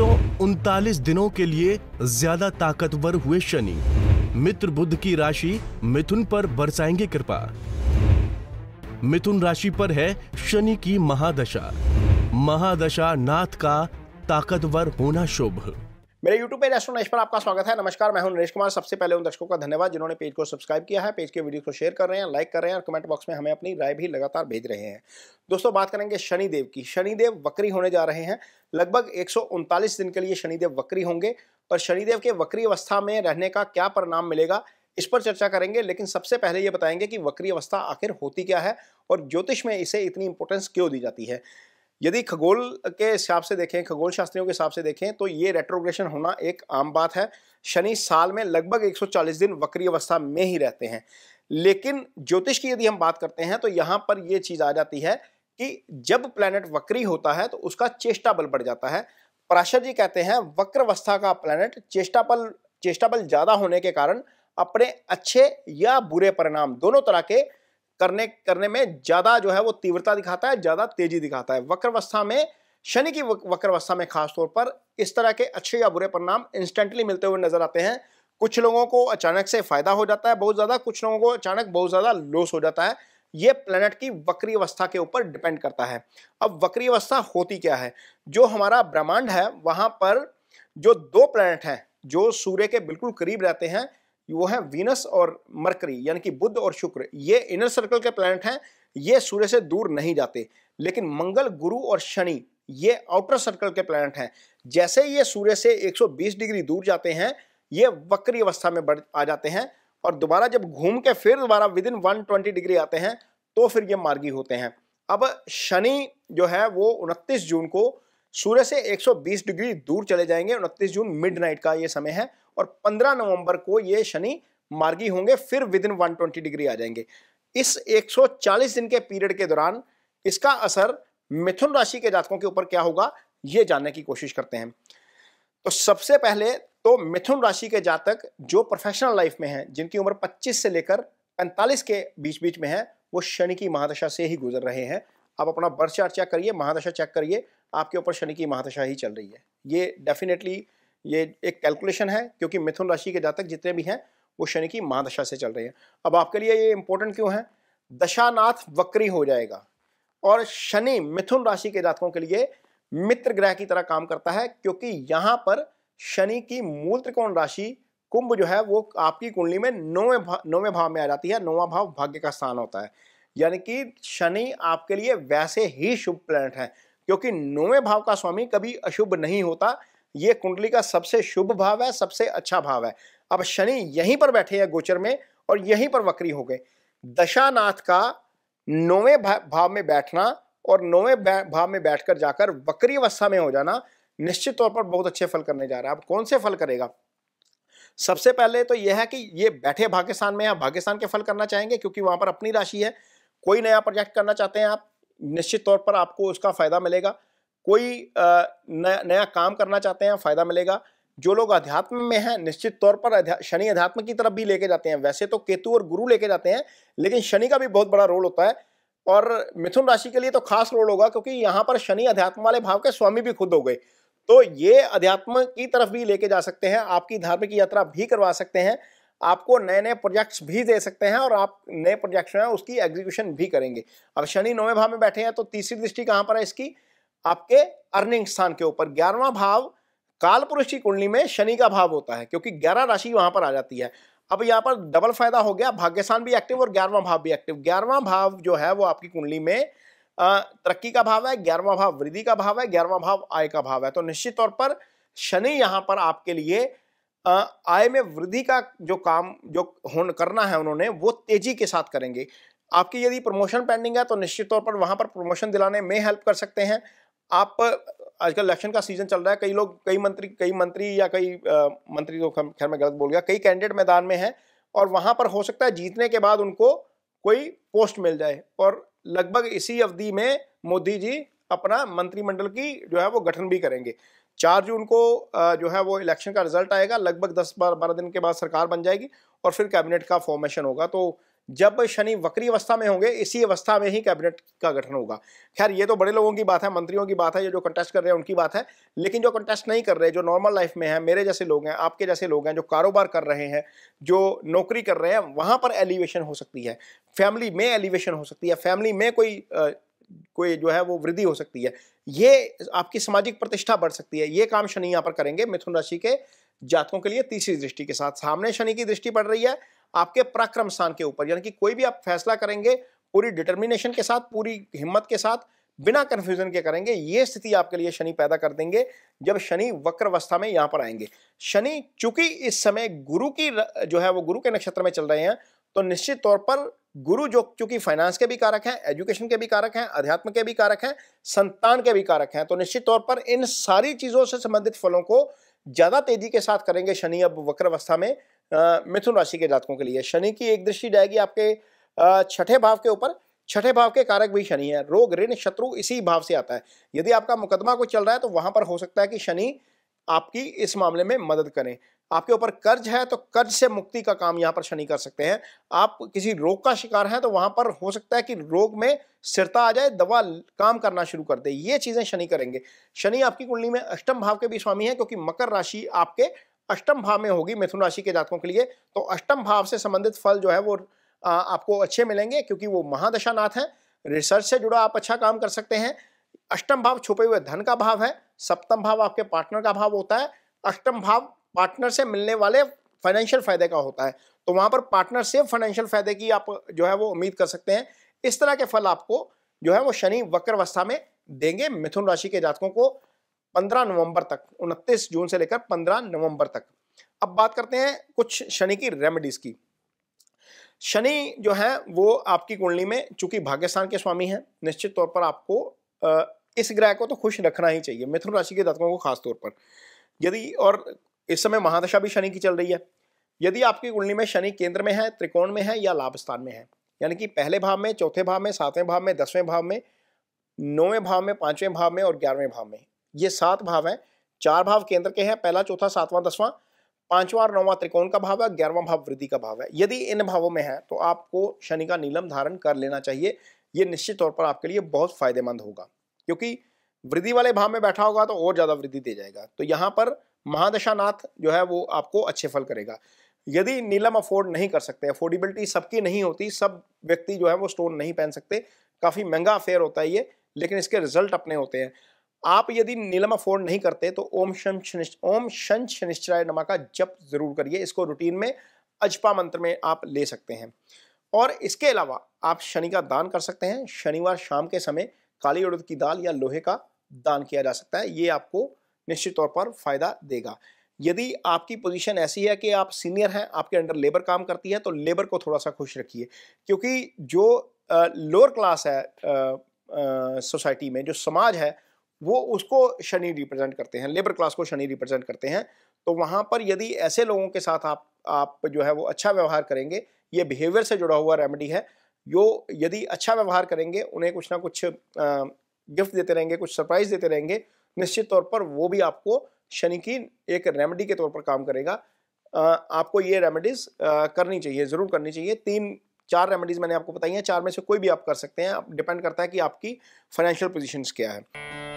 उनतालीस दिनों के लिए ज्यादा ताकतवर हुए शनि मित्र बुद्ध की राशि मिथुन पर बरसाएंगे कृपा मिथुन राशि पर है शनि की महादशा महादशा नाथ का ताकतवर होना शुभ मेरे YouTube पे रेस्टोरेंट नेश पर आपका स्वागत है नमस्कार मैं हूं नरेश कुमार सबसे पहले उन दर्शकों का धन्यवाद जिन्होंने पेज को सब्सक्राइब किया है पेज के वीडियो को शेयर कर रहे हैं लाइक कर रहे हैं और कमेंट बॉक्स में हमें अपनी राय भी लगातार भेज रहे हैं दोस्तों बात करेंगे शनिदेव की शनिदेव वक्री होने जा रहे हैं लगभग एक दिन के लिए शनिदेव वक्री होंगे और शनिदेव के वक्री अवस्था में रहने का क्या परिणाम मिलेगा इस पर चर्चा करेंगे लेकिन सबसे पहले ये बताएंगे कि वक्री अवस्था आखिर होती क्या है और ज्योतिष में इसे इतनी इंपॉर्टेंस क्यों दी जाती है यदि खगोल के हिसाब से देखें खगोल शास्त्रियों के हिसाब से देखें तो ये रेट्रोग्रेशन होना एक आम बात है शनि साल में लगभग 140 दिन वक्री अवस्था में ही रहते हैं लेकिन ज्योतिष की यदि हम बात करते हैं तो यहाँ पर ये चीज़ आ जाती है कि जब प्लैनेट वक्री होता है तो उसका चेष्टा बल बढ़ जाता है पराशर जी कहते हैं वक्र अवस्था का प्लैनेट चेष्टा बल चेष्टा बल ज़्यादा होने के कारण अपने अच्छे या बुरे परिणाम दोनों तरह के करने करने में ज़्यादा जो है वो तीव्रता दिखाता है ज़्यादा तेजी दिखाता है वक्रवस्था में शनि की वक्रवस्था में खासतौर पर इस तरह के अच्छे या बुरे परिणाम इंस्टेंटली मिलते हुए नजर आते हैं कुछ लोगों को अचानक से फायदा हो जाता है बहुत ज़्यादा कुछ लोगों को अचानक बहुत ज़्यादा लॉस हो जाता है ये प्लैनेट की वक्री अवस्था के ऊपर डिपेंड करता है अब वक्री अवस्था होती क्या है जो हमारा ब्रह्मांड है वहाँ पर जो दो प्लेनेट हैं जो सूर्य के बिल्कुल करीब रहते हैं वो है वीनस और मरकरी यानी कि बुद्ध और शुक्र ये इनर सर्कल के प्लैनेट हैं ये सूर्य से दूर नहीं जाते लेकिन मंगल गुरु और शनि ये आउटर सर्कल के प्लैनेट हैं जैसे ये सूर्य से 120 डिग्री दूर जाते हैं ये वक्री अवस्था में बढ़ आ जाते हैं और दोबारा जब घूम के फिर दोबारा विद इन वन डिग्री आते हैं तो फिर ये मार्गी होते हैं अब शनि जो है वो उनतीस जून को सूर्य से 120 डिग्री दूर चले जाएंगे उनतीस जून मिडनाइट का ये समय है और 15 नवंबर को ये शनि मार्गी होंगे फिर विद इन वन डिग्री आ जाएंगे इस 140 दिन के पीरियड के दौरान इसका असर मिथुन राशि के जातकों के ऊपर क्या होगा ये जानने की कोशिश करते हैं तो सबसे पहले तो मिथुन राशि के जातक जो प्रोफेशनल लाइफ में हैं जिनकी उम्र 25 से लेकर 45 के बीच बीच में है वो शनि की महादशा से ही गुजर रहे हैं आप अपना बर्थ चार्ट चेक करिए महादशा चेक करिए आपके ऊपर शनि की महादशा ही चल रही है ये डेफिनेटली ये एक कैलकुलेशन है क्योंकि मिथुन राशि के जातक जितने भी हैं वो शनि की महादशा से चल रहे हैं अब आपके लिए ये इंपॉर्टेंट क्यों है दशानाथ वक्री हो जाएगा और शनि मिथुन राशि के जातकों के लिए मित्र ग्रह की तरह काम करता है क्योंकि यहाँ पर शनि की मूल त्रिकोण राशि कुंभ जो है वो आपकी कुंडली में नौवें भा, नौवें भाव में आ जाती है नौवा भाव भाग्य का स्थान होता है यानी कि शनि आपके लिए वैसे ही शुभ प्लैनेट है क्योंकि नौवे भाव का स्वामी कभी अशुभ नहीं होता ये कुंडली का सबसे शुभ भाव है सबसे अच्छा भाव है अब शनि यहीं पर बैठे हैं गोचर में और यहीं पर वक्री हो गए दशानाथ का नौवे भाव में बैठना और नौवे भाव में बैठकर जाकर वक्री अवस्था में हो जाना निश्चित तौर पर बहुत अच्छे फल करने जा रहा है अब कौन से फल करेगा सबसे पहले तो यह है कि ये बैठे भाग्यस्थान में आप भाग्यस्थान के फल करना चाहेंगे क्योंकि वहां पर अपनी राशि है कोई नया प्रोजेक्ट करना चाहते हैं आप निश्चित तौर पर आपको उसका फ़ायदा मिलेगा कोई नया नया काम करना चाहते हैं फ़ायदा मिलेगा जो लोग अध्यात्म में हैं निश्चित तौर पर अध्या, शनि अध्यात्म की तरफ भी लेके जाते हैं वैसे तो केतु और गुरु लेके जाते हैं लेकिन शनि का भी बहुत बड़ा रोल होता है और मिथुन राशि के लिए तो खास रोल होगा क्योंकि यहाँ पर शनि अध्यात्म वाले भाव के स्वामी भी खुद हो गए तो ये अध्यात्म की तरफ भी लेके जा सकते हैं आपकी धार्मिक यात्रा भी करवा सकते हैं आपको नए नए प्रोजेक्ट्स भी दे सकते हैं और आप नए प्रोजेक्ट्स हैं उसकी एग्जीक्यूशन भी करेंगे अब शनि नौवें भाव में बैठे हैं तो तीसरी दृष्टि कहाँ पर है इसकी आपके अर्निंग स्थान के ऊपर ग्यारहवा भाव काल पुरुष की कुंडली में शनि का भाव होता है क्योंकि ग्यारह राशि वहां पर आ जाती है अब यहाँ पर डबल फायदा हो गया भाग्यस्थान भी एक्टिव और ग्यारहवां भाव भी एक्टिव ग्यारहवां भाव जो है वो आपकी कुंडली में तरक्की का भाव है ग्यारहवां भाव वृद्धि का भाव है ग्यारहवा भाव आय का भाव है तो निश्चित तौर पर शनि यहाँ पर आपके लिए आय में वृद्धि का जो काम जो होन करना है उन्होंने वो तेजी के साथ करेंगे आपकी यदि प्रमोशन पेंडिंग है तो निश्चित तौर पर वहाँ पर प्रमोशन दिलाने में हेल्प कर सकते हैं आप आजकल इलेक्शन का सीजन चल रहा है कई लोग कई मंत्री कई मंत्री या कई आ, मंत्री तो खैर मैं गलत बोल गया कई कैंडिडेट मैदान में हैं और वहाँ पर हो सकता है जीतने के बाद उनको कोई पोस्ट मिल जाए और लगभग इसी अवधि में मोदी जी अपना मंत्रिमंडल की जो है वो गठन भी करेंगे चार जून को जो है वो इलेक्शन का रिजल्ट आएगा लगभग दस बार बारह दिन के बाद सरकार बन जाएगी और फिर कैबिनेट का फॉर्मेशन होगा तो जब शनि वक्री अवस्था में होंगे इसी अवस्था में ही कैबिनेट का गठन होगा खैर ये तो बड़े लोगों की बात है मंत्रियों की बात है ये जो कंटेस्ट कर रहे हैं उनकी बात है लेकिन जो कंटेस्ट नहीं कर रहे जो नॉर्मल लाइफ में है मेरे जैसे लोग हैं आपके जैसे लोग हैं जो कारोबार कर रहे हैं जो नौकरी कर रहे हैं वहाँ पर एलिवेशन हो सकती है फैमिली में एलिवेशन हो सकती है फैमिली में कोई कोई जो है वो वृद्धि हो सकती है ये आपकी सामाजिक प्रतिष्ठा बढ़ सकती है ये काम शनि यहाँ पर करेंगे मिथुन राशि के जातकों के लिए तीसरी दृष्टि के साथ सामने शनि की दृष्टि पड़ रही है आपके पराक्रम स्थान के ऊपर यानी कि कोई भी आप फैसला करेंगे पूरी डिटर्मिनेशन के साथ पूरी हिम्मत के साथ बिना कन्फ्यूजन के करेंगे ये स्थिति आपके लिए शनि पैदा कर देंगे जब शनि वक्र अवस्था में यहाँ पर आएंगे शनि चूंकि इस समय गुरु की जो है वो गुरु के नक्षत्र में चल रहे हैं तो निश्चित तौर पर गुरु जो क्योंकि फाइनेंस के भी कारक हैं एजुकेशन के भी कारक हैं अध्यात्म के भी कारक हैं संतान के भी कारक हैं तो निश्चित तौर पर इन सारी चीज़ों से संबंधित फलों को ज़्यादा तेजी के साथ करेंगे शनि अब वक्र अवस्था में मिथुन राशि के जातकों के लिए शनि की एक दृष्टि जाएगी आपके छठे भाव के ऊपर छठे भाव के कारक भी शनि है रोग ऋण शत्रु इसी भाव से आता है यदि आपका मुकदमा कोई चल रहा है तो वहां पर हो सकता है कि शनि आपकी इस मामले में मदद करें आपके ऊपर कर्ज है तो कर्ज से मुक्ति का काम यहाँ पर शनि कर सकते हैं आप किसी रोग का शिकार हैं तो वहाँ पर हो सकता है कि रोग में स्थिरता आ जाए दवा काम करना शुरू कर दे ये चीज़ें शनि करेंगे शनि आपकी कुंडली में अष्टम भाव के भी स्वामी हैं क्योंकि मकर राशि आपके अष्टम भाव में होगी मिथुन राशि के जातकों के लिए तो अष्टम भाव से संबंधित फल जो है वो आपको अच्छे मिलेंगे क्योंकि वो महादशानाथ हैं रिसर्च से जुड़ा आप अच्छा काम कर सकते हैं अष्टम भाव छुपे हुए धन का भाव है सप्तम भाव आपके पार्टनर का भाव होता है अष्टम भाव पार्टनर से मिलने वाले फाइनेंशियल फायदे का होता है तो वहां पर पार्टनर से फाइनेंशियल फायदे की आप जो है वो उम्मीद कर सकते हैं इस तरह के फल आपको जो है वो शनि वक्र अवस्था में देंगे मिथुन राशि के जातकों को 15 नवंबर तक 29 जून से लेकर 15 नवंबर तक अब बात करते हैं कुछ शनि की रेमेडीज की शनि जो है वो आपकी कुंडली में चूंकि भाग्यस्थान के स्वामी हैं निश्चित तौर पर आपको इस ग्रह को तो खुश रखना ही चाहिए मिथुन राशि के जातकों को खासतौर पर यदि और इस समय महादशा भी शनि की चल रही है यदि आपकी कुंडली में शनि केंद्र में है त्रिकोण में है या लाभ स्थान में है यानी कि पहले भाव में चौथे भाव में सातवें भाव में दसवें भाव में नौवें भाव में पांचवें भाव में और ग्यारहवें भाव में ये सात भाव हैं चार भाव केंद्र के हैं पहला चौथा सातवां दसवां पांचवा और नौवां त्रिकोण का भाव है ग्यारहवां भाव वृद्धि का भाव है यदि इन भावों में है तो आपको शनि का नीलम धारण कर लेना चाहिए ये निश्चित तौर पर आपके लिए बहुत फायदेमंद होगा क्योंकि वृद्धि वाले भाव में बैठा होगा तो और ज़्यादा वृद्धि दे जाएगा तो यहाँ पर महादशानाथ जो है वो आपको अच्छे फल करेगा यदि नीलम अफोर्ड नहीं कर सकते अफोर्डेबिलिटी सबकी नहीं होती सब व्यक्ति जो है वो स्टोन नहीं पहन सकते काफ़ी महंगा अफेयर होता है ये लेकिन इसके रिजल्ट अपने होते हैं आप यदि नीलम अफोर्ड नहीं करते तो ओम शम ओम शन शनिश्चराय नमा का जप जरूर करिए इसको रूटीन में अजपा मंत्र में आप ले सकते हैं और इसके अलावा आप शनि का दान कर सकते हैं शनिवार शाम के समय काली उड़द की दाल या लोहे का दान किया जा सकता है ये आपको निश्चित तौर पर फायदा देगा यदि आपकी पोजीशन ऐसी है कि आप सीनियर हैं आपके अंडर लेबर काम करती है तो लेबर को थोड़ा सा खुश रखिए क्योंकि जो लोअर क्लास है सोसाइटी में जो समाज है वो उसको शनि रिप्रेजेंट करते हैं लेबर क्लास को शनि रिप्रेजेंट करते हैं तो वहाँ पर यदि ऐसे लोगों के साथ आप आप जो है वो अच्छा व्यवहार करेंगे ये बिहेवियर से जुड़ा हुआ रेमेडी है जो यदि अच्छा व्यवहार करेंगे उन्हें कुछ ना कुछ गिफ्ट देते रहेंगे कुछ सरप्राइज देते रहेंगे निश्चित तौर पर वो भी आपको शनि की एक रेमेडी के तौर पर काम करेगा आपको ये रेमेडीज करनी चाहिए ज़रूर करनी चाहिए तीन चार रेमेडीज मैंने आपको बताई हैं चार में से कोई भी आप कर सकते हैं डिपेंड करता है कि आपकी फाइनेंशियल पोजिशन क्या है